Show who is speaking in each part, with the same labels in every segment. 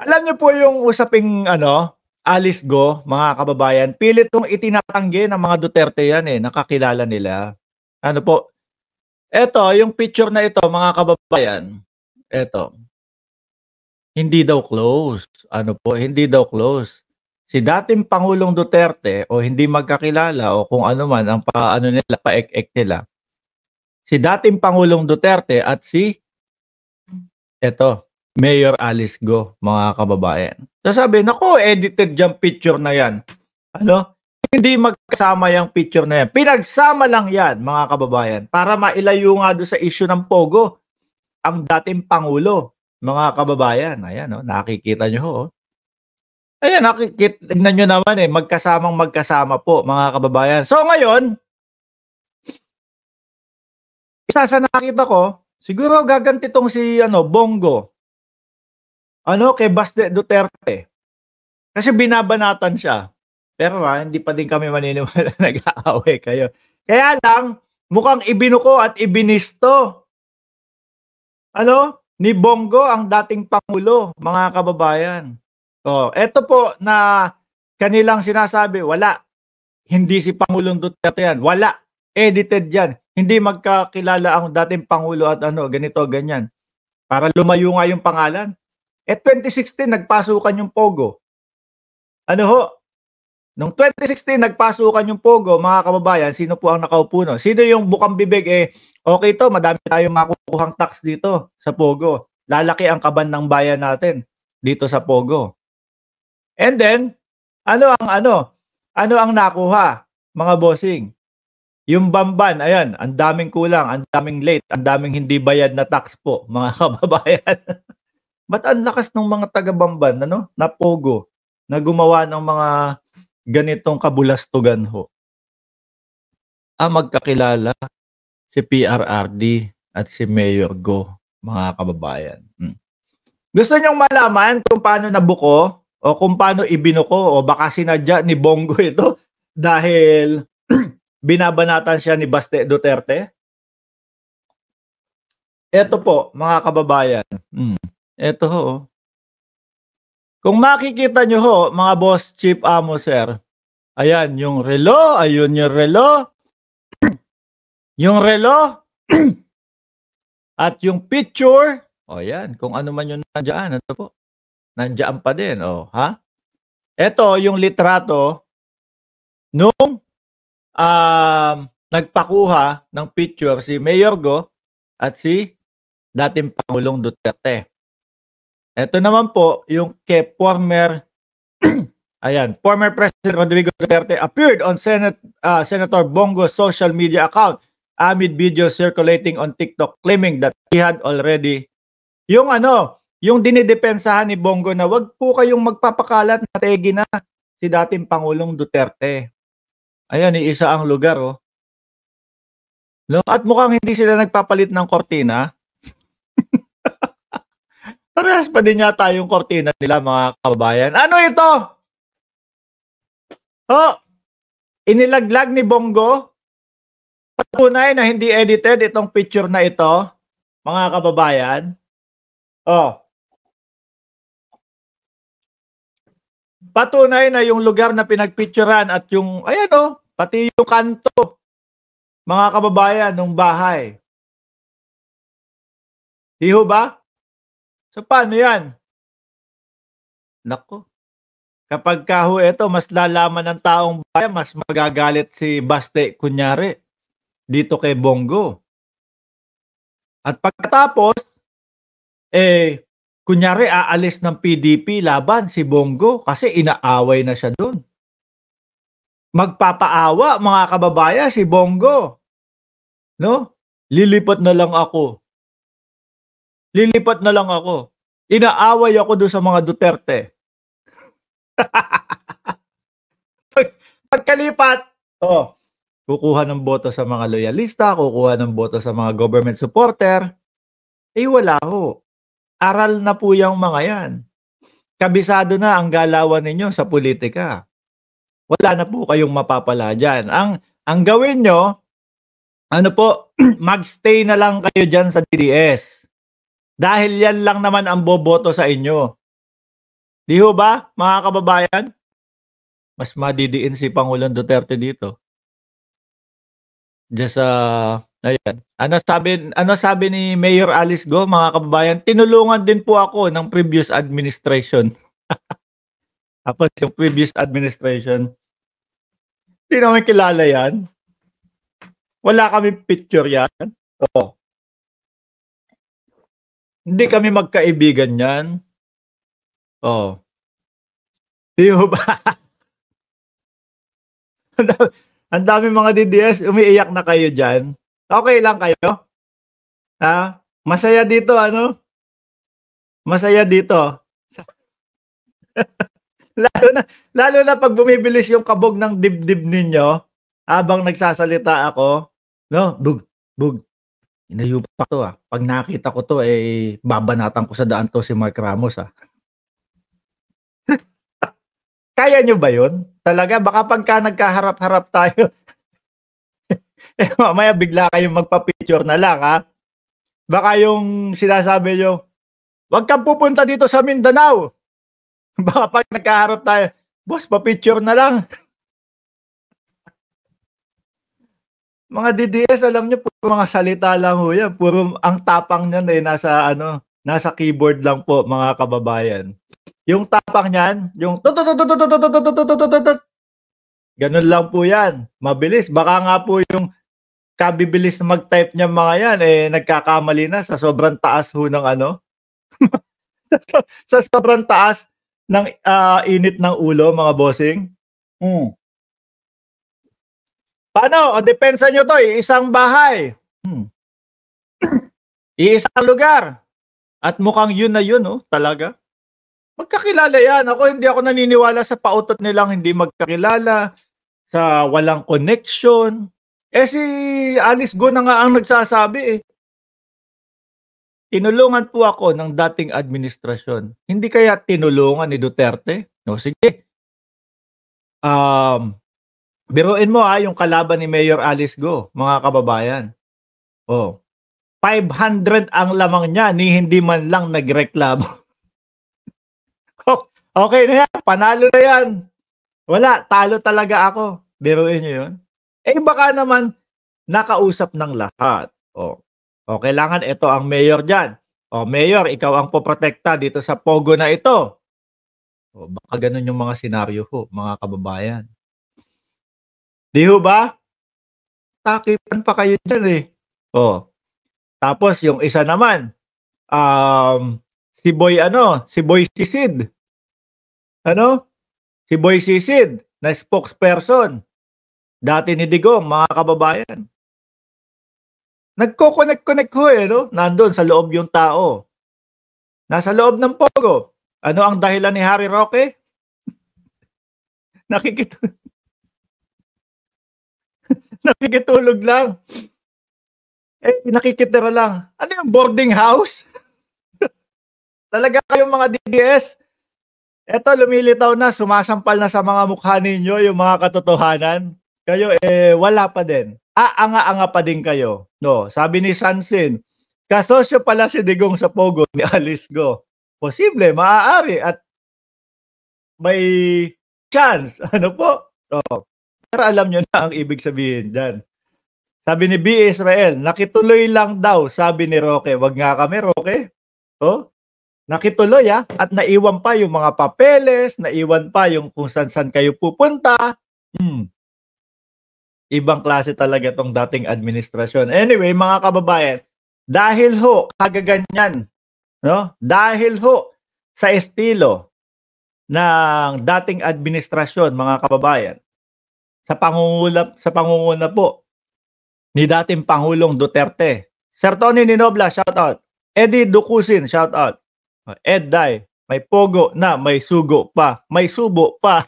Speaker 1: Alam niyo po yung usaping ano, Alice Go, mga kababayan, pilit tong itinatanggi ng mga Duterte yan eh, nakakilala nila. Ano po? Eto, yung picture na ito, mga kababayan, eto. Hindi daw close. Ano po? Hindi daw close. Si dating Pangulong Duterte o hindi magkakilala o kung ano man ang paano nila, paek-ek nila. Si dating Pangulong Duterte at si eto, Mayor Alice Go, mga kababayan. Sasabi, nako, edited yung picture na yan. Ano? Hindi magkasama yung picture na yan. Pinagsama lang yan, mga kababayan, para mailayo nga doon sa issue ng Pogo, ang dating Pangulo, mga kababayan. Ayan, oh, nakikita nyo, oh. Ayan, nakikita nyo naman eh, magkasamang magkasama po, mga kababayan. So ngayon, isa sa nakita ko, siguro gaganti tong si ano, Bongo ano, kay Baste Duterte. Kasi binabanatan siya. Pero ha, hindi pa din kami maniniwala na nag-aaway kayo. Kaya lang, mukhang ibinuko at ibinisto. Ano? Ni Bongo ang dating Pangulo, mga kababayan. Oh, eto po na kanilang sinasabi, wala. Hindi si Pangulong Duterte yan. Wala. Edited yan. Hindi magkakilala ang dating Pangulo at ano, ganito, ganyan. Para lumayo nga yung pangalan. At eh, 2016, nagpasukan yung Pogo. Ano ho? Noong 2016, nagpasukan yung Pogo, mga kababayan, sino po ang nakaupo no? Sino yung bukang bibig eh, okay to, madami tayong makukuhang tax dito sa Pogo. Lalaki ang kaban ng bayan natin dito sa Pogo. And then, ano ang ano? Ano ang nakuha, mga bossing? Yung Bamban, ayan, ang daming kulang, ang daming late, ang daming hindi bayad na tax po, mga kababayan. Ba't ang lakas ng mga taga-Bamban, ano, na Pogo, na gumawa ng mga ganitong kabulastugan ho? Ah, magkakilala si PRRD at si Mayor Go, mga kababayan. Hmm. Gusto niyong malaman kung paano nabuko o kung paano ibinuko o baka sinadya ni Bongo ito dahil binabanatan siya ni Baste Duterte? Ito po, mga kababayan. Hmm. Eto ho. Oh. Kung makikita nyo ho, mga boss, chief amo, sir, ayan, yung relo, ayun yung relo, yung relo, at yung picture, o oh, yan, kung ano man yung nandiyan, ito po, nandiyan pa din, o, oh, ha? Eto, yung litrato, nung um, nagpakuha ng picture si Mayor Go at si dating Pangulong Duterte. Ito naman po, yung kay former Ayan, former President Rodrigo Duterte appeared on Senate uh, Senator Bongo's social media account amid video circulating on TikTok claiming that he had already yung ano, yung dinidepensahan ni Bongo na wag po kayong magpapakalat na tegi na si dating Pangulong Duterte. Ayan, isa ang lugar oh. No? At mukhang hindi sila nagpapalit ng kortina Parehas pa din yata yung kortina nila, mga kababayan. Ano ito? Oh, inilaglag ni Bongo. Patunay na hindi edited itong picture na ito, mga kababayan. Oh. Patunay na yung lugar na pinagpicturan at yung, ayan oh, pati yung kanto, mga kababayan, ng bahay. Di ba? So paano yan? Nako. Kapag kaho ito, mas lalaman ng taong bayan, mas magagalit si Baste kunyari dito kay Bongo. At pagkatapos, eh, kunyari aalis ng PDP laban si Bongo kasi inaaway na siya doon. Magpapaawa mga kababayan si Bongo. No? Lilipot na lang ako. Lilipat na lang ako. Inaaway ako doon sa mga Duterte. Pag, pagkalipat, oh, kukuha ng boto sa mga loyalista, kukuha ng boto sa mga government supporter. Eh wala ho. Aral na po yung mga yan. Kabisado na ang galawan ninyo sa politika. Wala na po kayong mapapala dyan. Ang, ang gawin nyo, ano po, magstay na lang kayo dyan sa DDS. Dahil yan lang naman ang boboto sa inyo. Di ho ba, mga kababayan? Mas madidiin si Pangulong Duterte dito. Just, uh, ayan. Ano sabi, ano sabi ni Mayor Alice Go, mga kababayan? Tinulungan din po ako ng previous administration. Tapos yung previous administration, hindi namin kilala yan. Wala kami picture yan. Oo. Oh. Hindi kami magkaibigan yan. Oh. Di ba? Ang dami mga DDS, umiiyak na kayo dyan. Okay lang kayo? Ha? Masaya dito, ano? Masaya dito. lalo na lalo na pag bumibilis yung kabog ng dibdib ninyo habang nagsasalita ako, no? Bug bug Inayo pa to ah. Pag nakita ko to, eh, babanatan ko sa daan to si Mark Ramos ah. Kaya nyo ba yun? Talaga, baka pagka nagkaharap-harap tayo, eh, mamaya bigla kayong magpa-picture na lang ha. Ah. Baka yung sinasabi nyo, wag kang pupunta dito sa Mindanao. Baka pag nagkaharap tayo, boss, pa-picture na lang. Mga DDS, alam niyo, puro mga salita lang ho yan. Puro ang tapang niyan eh, nasa ano, nasa keyboard lang po, mga kababayan. Yung tapang niyan, yung Ganun lang po yan. Mabilis. Baka nga po yung kabibilis na mag-type niya mga yan, eh, nagkakamali na sa sobrang taas ho ng ano. sa sobrang taas ng uh, init ng ulo, mga bossing. Mm. Paano? O, depensa nyo to. Eh. Isang bahay. Hmm. isang lugar. At mukhang yun na yun, oh, talaga. Magkakilala yan. Ako hindi ako naniniwala sa pautot nilang hindi magkakilala, sa walang connection. Eh si Alice Go na nga ang nagsasabi eh. Tinulungan po ako ng dating administrasyon. Hindi kaya tinulungan ni Duterte? No, sige. Um, Biruin mo ha, yung kalaban ni Mayor Alice Go, mga kababayan. Oh. 500 ang lamang niya ni hindi man lang nagreklamo. Oh, okay na yan, panalo na yan. Wala, talo talaga ako. Biruin niyo yun. Eh baka naman nakausap ng lahat. Oh. O, oh, kailangan ito ang mayor diyan. O, oh, mayor, ikaw ang poprotekta dito sa pogo na ito. O, baka ganun yung mga senaryo ho, mga kababayan. Di ho ba? Takipan pa kayo dyan eh. Oh. Tapos yung isa naman, um, si Boy ano, si Boy Sisid. Ano? Si Boy Sisid na spokesperson. Dati ni Digong, mga kababayan. Nagko-connect-connect ho eh, no? Nandun sa loob yung tao. Nasa loob ng Pogo. Ano ang dahilan ni Harry Roque? Nakikita. nakikitulog lang. Eh, nakikitira lang. Ano yung boarding house? Talaga kayong mga DDS, eto lumilitaw na, sumasampal na sa mga mukha ninyo yung mga katotohanan. Kayo eh wala pa din. Aanga-anga pa din kayo. No, sabi ni Sansin, kasosyo pala si Digong sa Pogo ni Alice Go. Posible, maaari at may chance. Ano po? Oh. Pero alam nyo na ang ibig sabihin dyan. Sabi ni B. Israel, nakituloy lang daw, sabi ni Roque. Wag nga kami, Roque. Oh, nakituloy ah. At naiwan pa yung mga papeles, naiwan pa yung kung saan-saan kayo pupunta. Hmm. Ibang klase talaga tong dating administrasyon. Anyway, mga kababayan, dahil ho, kagaganyan, no? dahil ho sa estilo ng dating administrasyon, mga kababayan, sa pangungula sa pangunguna po ni dating Pangulong Duterte. Sir Tony Ninobla, shout out. Eddie Dukusin, shout out. Ed Dai, may pogo na, may sugo pa, may subo pa.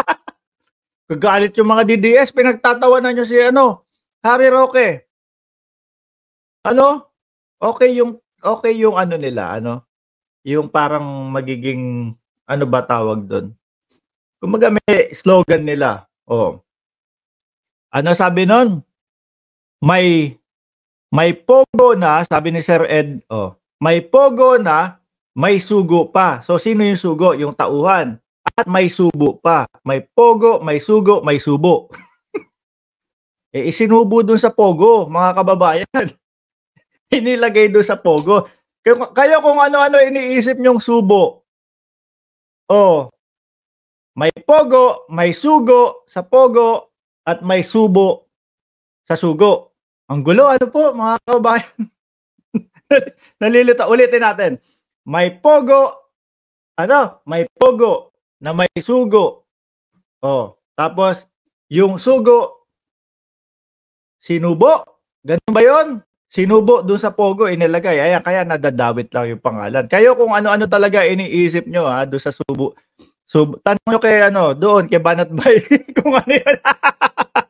Speaker 1: Kagalit yung mga DDS, pinagtatawanan nyo si ano, Harry Roque. Ano? Okay yung okay yung ano nila, ano? Yung parang magiging ano ba tawag doon? Kumaga may slogan nila, Oh. Ano sabi nun? May may pogo na, sabi ni Sir Ed, oh, may pogo na, may sugo pa. So sino yung sugo? Yung tauhan. At may subo pa. May pogo, may sugo, may subo. eh, isinubo dun sa pogo, mga kababayan. Inilagay dun sa pogo. Kayo, kayo kung ano-ano iniisip yung subo. Oh, may pogo, may sugo sa pogo, at may subo sa sugo. Ang gulo, ano po mga kabayan? Nalilito, ulitin natin. May pogo, ano, may pogo na may sugo. Oh, tapos, yung sugo, sinubo. Ganun ba yon? Sinubo doon sa Pogo inilagay. Ayan, kaya nadadawit lang yung pangalan. Kayo kung ano-ano talaga iniisip nyo ha, doon sa subo, So, tanong nyo kay ano, doon, kay Banat Bay, kung ano yun.